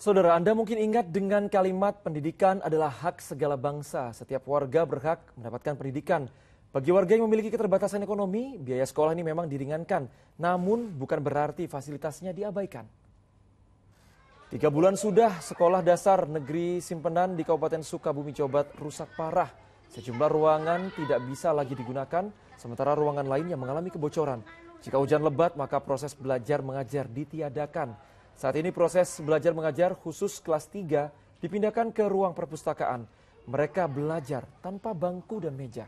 Saudara, Anda mungkin ingat dengan kalimat pendidikan adalah hak segala bangsa. Setiap warga berhak mendapatkan pendidikan. Bagi warga yang memiliki keterbatasan ekonomi, biaya sekolah ini memang diringankan. Namun, bukan berarti fasilitasnya diabaikan. Tiga bulan sudah, sekolah dasar negeri Simpenan di Kabupaten Sukabumi, Cobat rusak parah. Sejumlah ruangan tidak bisa lagi digunakan, sementara ruangan lainnya mengalami kebocoran. Jika hujan lebat, maka proses belajar mengajar ditiadakan. Saat ini proses belajar mengajar khusus kelas 3 dipindahkan ke ruang perpustakaan. Mereka belajar tanpa bangku dan meja.